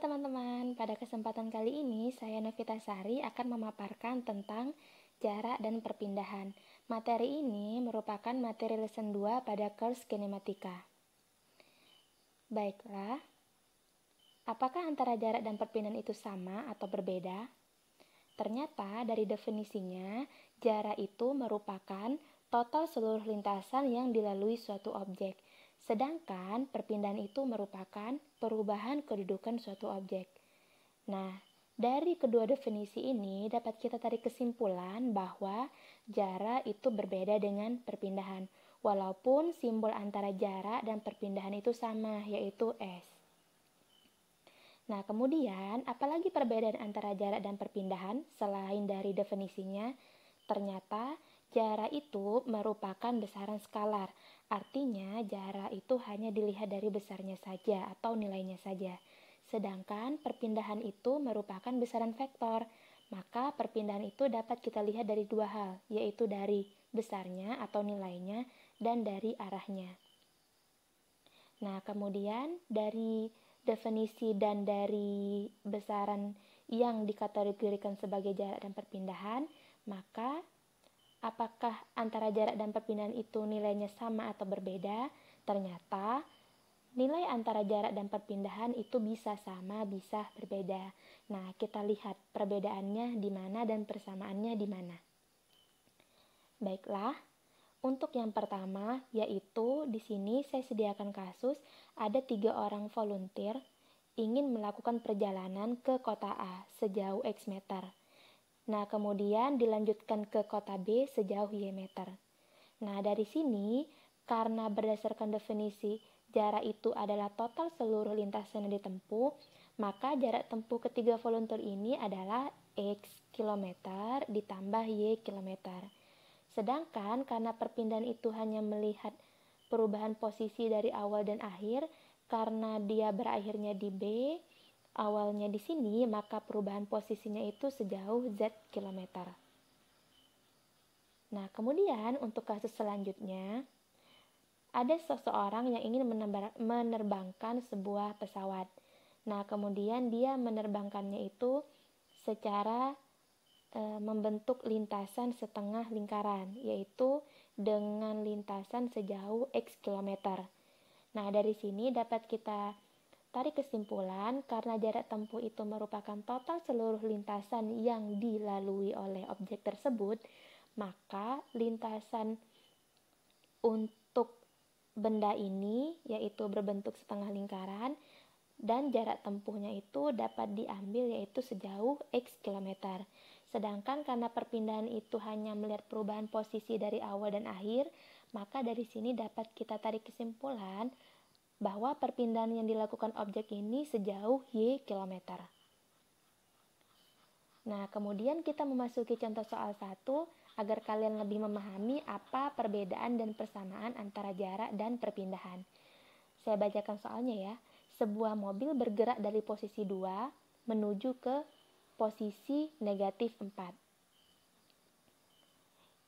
teman-teman, pada kesempatan kali ini saya Novita Sari akan memaparkan tentang jarak dan perpindahan. Materi ini merupakan materi lesson 2 pada course kinematika. Baiklah, apakah antara jarak dan perpindahan itu sama atau berbeda? Ternyata dari definisinya, jarak itu merupakan total seluruh lintasan yang dilalui suatu objek – Sedangkan perpindahan itu merupakan perubahan kedudukan suatu objek. Nah, dari kedua definisi ini dapat kita tarik kesimpulan bahwa jarak itu berbeda dengan perpindahan, walaupun simbol antara jarak dan perpindahan itu sama, yaitu S. Nah, kemudian apalagi perbedaan antara jarak dan perpindahan selain dari definisinya? Ternyata Jarak itu merupakan besaran skalar, artinya jarak itu hanya dilihat dari besarnya saja atau nilainya saja. Sedangkan perpindahan itu merupakan besaran vektor, maka perpindahan itu dapat kita lihat dari dua hal, yaitu dari besarnya atau nilainya dan dari arahnya. Nah, kemudian dari definisi dan dari besaran yang dikategorikan sebagai jarak dan perpindahan, maka apakah antara jarak dan perpindahan itu nilainya sama atau berbeda? Ternyata nilai antara jarak dan perpindahan itu bisa sama, bisa berbeda. Nah, kita lihat perbedaannya di mana dan persamaannya di mana. Baiklah, untuk yang pertama yaitu di sini saya sediakan kasus ada tiga orang volunteer ingin melakukan perjalanan ke kota A sejauh X meter. Nah, kemudian dilanjutkan ke kota B sejauh Y meter. Nah, dari sini, karena berdasarkan definisi jarak itu adalah total seluruh lintasan yang ditempuh, maka jarak tempuh ketiga volunteer ini adalah X km ditambah Y km. Sedangkan karena perpindahan itu hanya melihat perubahan posisi dari awal dan akhir, karena dia berakhirnya di B, awalnya di sini, maka perubahan posisinya itu sejauh Z kilometer. Nah, kemudian untuk kasus selanjutnya, ada seseorang yang ingin menerbangkan sebuah pesawat. Nah, kemudian dia menerbangkannya itu secara e, membentuk lintasan setengah lingkaran, yaitu dengan lintasan sejauh X kilometer. Nah, dari sini dapat kita Tarik kesimpulan, karena jarak tempuh itu merupakan total seluruh lintasan yang dilalui oleh objek tersebut, maka lintasan untuk benda ini yaitu berbentuk setengah lingkaran dan jarak tempuhnya itu dapat diambil yaitu sejauh x km. Sedangkan karena perpindahan itu hanya melihat perubahan posisi dari awal dan akhir, maka dari sini dapat kita tarik kesimpulan bahwa perpindahan yang dilakukan objek ini sejauh y kilometer. Nah, kemudian kita memasuki contoh soal 1 agar kalian lebih memahami apa perbedaan dan persamaan antara jarak dan perpindahan. Saya bacakan soalnya ya. Sebuah mobil bergerak dari posisi 2 menuju ke posisi negatif 4.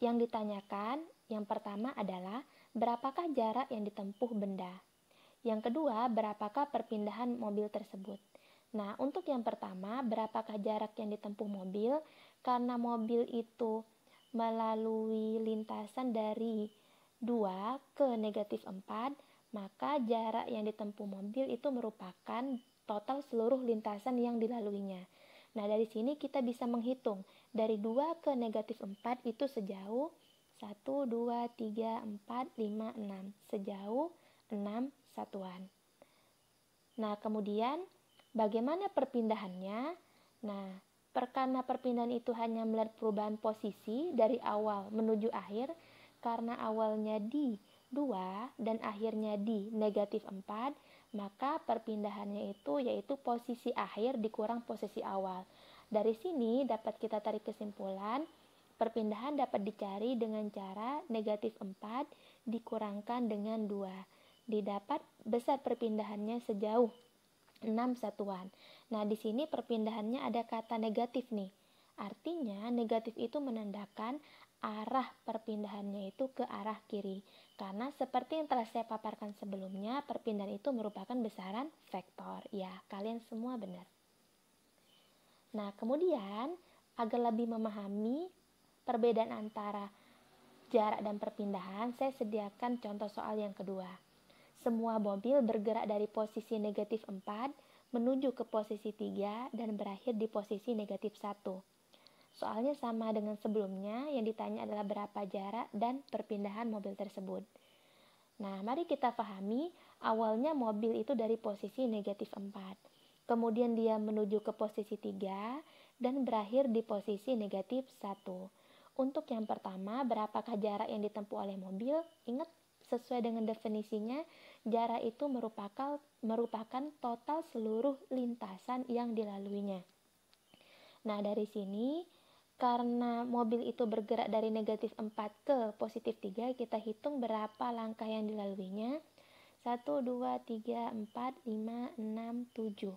Yang ditanyakan yang pertama adalah berapakah jarak yang ditempuh benda? Yang kedua, berapakah perpindahan mobil tersebut? Nah, untuk yang pertama, berapakah jarak yang ditempuh mobil? Karena mobil itu melalui lintasan dari 2 ke negatif 4, maka jarak yang ditempuh mobil itu merupakan total seluruh lintasan yang dilaluinya. Nah, dari sini kita bisa menghitung dari 2 ke negatif 4 itu sejauh 1, 2, 3, 4, 5, 6. Sejauh 6 satuan. Nah, kemudian bagaimana perpindahannya? Nah, karena perpindahan itu hanya melihat perubahan posisi dari awal menuju akhir, karena awalnya di 2 dan akhirnya di negatif 4, maka perpindahannya itu yaitu posisi akhir dikurang posisi awal. Dari sini dapat kita tarik kesimpulan, perpindahan dapat dicari dengan cara negatif 4 dikurangkan dengan 2 didapat besar perpindahannya sejauh 6 satuan. Nah, di sini perpindahannya ada kata negatif nih. Artinya negatif itu menandakan arah perpindahannya itu ke arah kiri. Karena seperti yang telah saya paparkan sebelumnya, perpindahan itu merupakan besaran vektor. Ya, kalian semua benar. Nah, kemudian agar lebih memahami perbedaan antara jarak dan perpindahan, saya sediakan contoh soal yang kedua. Semua mobil bergerak dari posisi negatif 4 menuju ke posisi 3 dan berakhir di posisi negatif 1. Soalnya sama dengan sebelumnya, yang ditanya adalah berapa jarak dan perpindahan mobil tersebut. Nah, mari kita pahami, awalnya mobil itu dari posisi negatif 4. Kemudian dia menuju ke posisi 3 dan berakhir di posisi negatif 1. Untuk yang pertama, berapakah jarak yang ditempuh oleh mobil? Ingat, Sesuai dengan definisinya, jarak itu merupakan merupakan total seluruh lintasan yang dilaluinya. Nah, dari sini karena mobil itu bergerak dari negatif 4 ke positif 3, kita hitung berapa langkah yang dilaluinya. 1, 2, 3, 4, 5, 6, 7.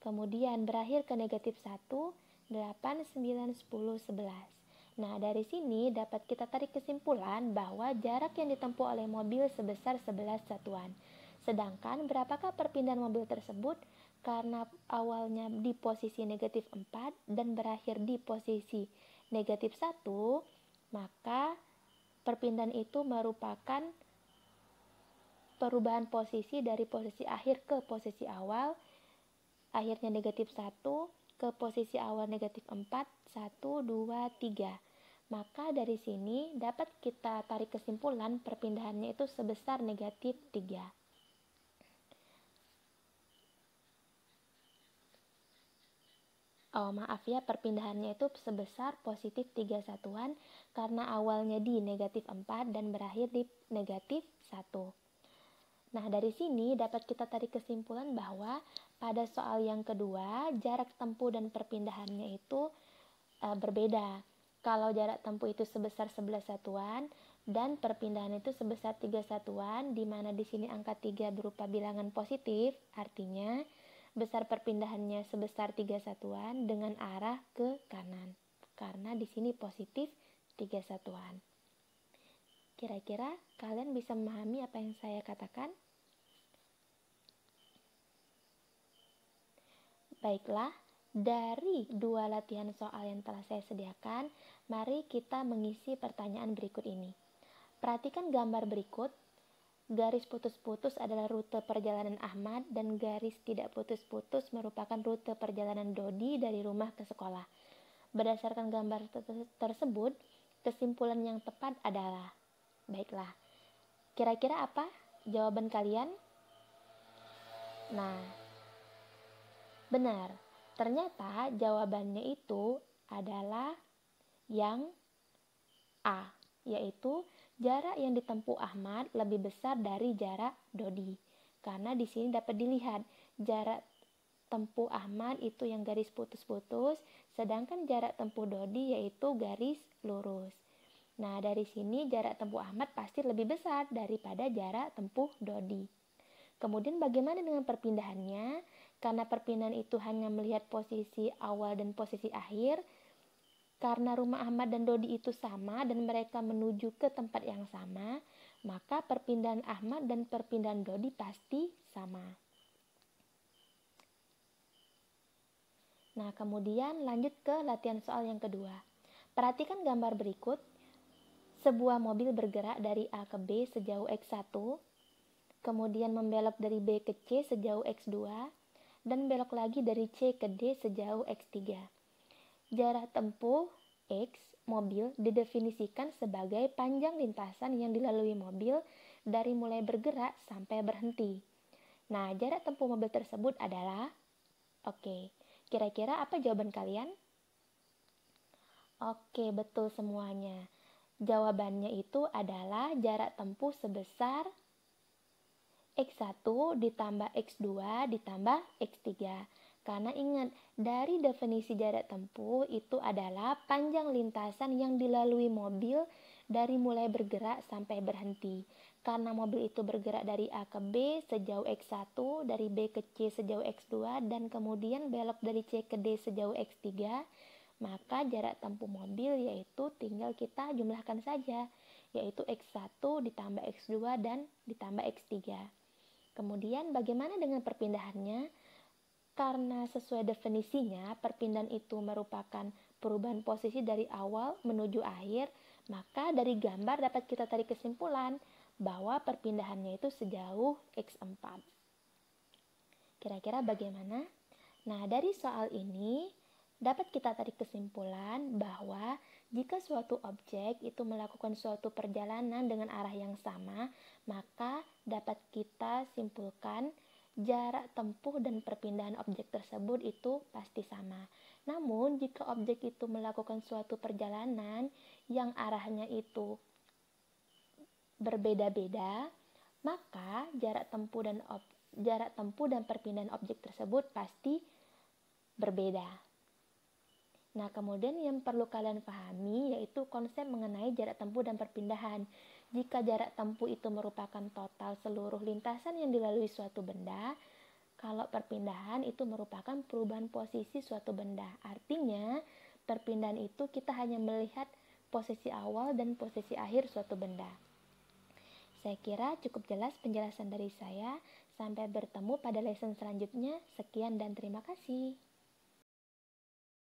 Kemudian berakhir ke negatif 1, 8, 9, 10, 11. Nah, dari sini dapat kita tarik kesimpulan bahwa jarak yang ditempuh oleh mobil sebesar 11 satuan. Sedangkan berapakah perpindahan mobil tersebut? Karena awalnya di posisi negatif 4 dan berakhir di posisi negatif 1, maka perpindahan itu merupakan perubahan posisi dari posisi akhir ke posisi awal, akhirnya negatif 1, ke posisi awal negatif 4, 1, 2, 3. Maka dari sini dapat kita tarik kesimpulan perpindahannya itu sebesar negatif 3. oh maaf ya perpindahannya itu sebesar positif 3 satuan karena awalnya di negatif 4 dan berakhir di negatif 1. Nah dari sini dapat kita tarik kesimpulan bahwa pada soal yang kedua, jarak tempuh dan perpindahannya itu e, berbeda. Kalau jarak tempuh itu sebesar 11 satuan dan perpindahan itu sebesar 3 satuan, di mana di sini angka 3 berupa bilangan positif, artinya besar perpindahannya sebesar 3 satuan dengan arah ke kanan. Karena di sini positif 3 satuan. Kira-kira kalian bisa memahami apa yang saya katakan? Baiklah, dari dua latihan soal yang telah saya sediakan, mari kita mengisi pertanyaan berikut ini. Perhatikan gambar berikut. Garis putus-putus adalah rute perjalanan Ahmad dan garis tidak putus-putus merupakan rute perjalanan Dodi dari rumah ke sekolah. Berdasarkan gambar tersebut, kesimpulan yang tepat adalah baiklah. Kira-kira apa jawaban kalian? Nah, Benar, ternyata jawabannya itu adalah yang A, yaitu jarak yang ditempuh Ahmad lebih besar dari jarak Dodi. Karena di sini dapat dilihat jarak tempuh Ahmad itu yang garis putus-putus, sedangkan jarak tempuh Dodi yaitu garis lurus. Nah, dari sini jarak tempuh Ahmad pasti lebih besar daripada jarak tempuh Dodi. Kemudian bagaimana dengan perpindahannya? karena perpindahan itu hanya melihat posisi awal dan posisi akhir, karena rumah Ahmad dan Dodi itu sama dan mereka menuju ke tempat yang sama, maka perpindahan Ahmad dan perpindahan Dodi pasti sama. Nah, kemudian lanjut ke latihan soal yang kedua. Perhatikan gambar berikut. Sebuah mobil bergerak dari A ke B sejauh X1, kemudian membelok dari B ke C sejauh X2, dan belok lagi dari C ke D sejauh X3. Jarak tempuh X mobil didefinisikan sebagai panjang lintasan yang dilalui mobil dari mulai bergerak sampai berhenti. Nah, jarak tempuh mobil tersebut adalah Oke, kira-kira apa jawaban kalian? Oke, betul semuanya. Jawabannya itu adalah jarak tempuh sebesar X1 ditambah X2 ditambah X3. Karena ingat, dari definisi jarak tempuh itu adalah panjang lintasan yang dilalui mobil dari mulai bergerak sampai berhenti. Karena mobil itu bergerak dari A ke B sejauh X1, dari B ke C sejauh X2, dan kemudian belok dari C ke D sejauh X3, maka jarak tempuh mobil yaitu tinggal kita jumlahkan saja, yaitu X1 ditambah X2 dan ditambah X3. Kemudian bagaimana dengan perpindahannya? Karena sesuai definisinya, perpindahan itu merupakan perubahan posisi dari awal menuju akhir, maka dari gambar dapat kita tarik kesimpulan bahwa perpindahannya itu sejauh X4. Kira-kira bagaimana? Nah, dari soal ini Dapat kita tarik kesimpulan bahwa jika suatu objek itu melakukan suatu perjalanan dengan arah yang sama, maka dapat kita simpulkan jarak tempuh dan perpindahan objek tersebut itu pasti sama. Namun, jika objek itu melakukan suatu perjalanan yang arahnya itu berbeda-beda, maka jarak tempuh dan ob, jarak tempuh dan perpindahan objek tersebut pasti berbeda. Nah, kemudian yang perlu kalian pahami yaitu konsep mengenai jarak tempuh dan perpindahan. Jika jarak tempuh itu merupakan total seluruh lintasan yang dilalui suatu benda, kalau perpindahan itu merupakan perubahan posisi suatu benda. Artinya, perpindahan itu kita hanya melihat posisi awal dan posisi akhir suatu benda. Saya kira cukup jelas penjelasan dari saya. Sampai bertemu pada lesson selanjutnya. Sekian dan terima kasih.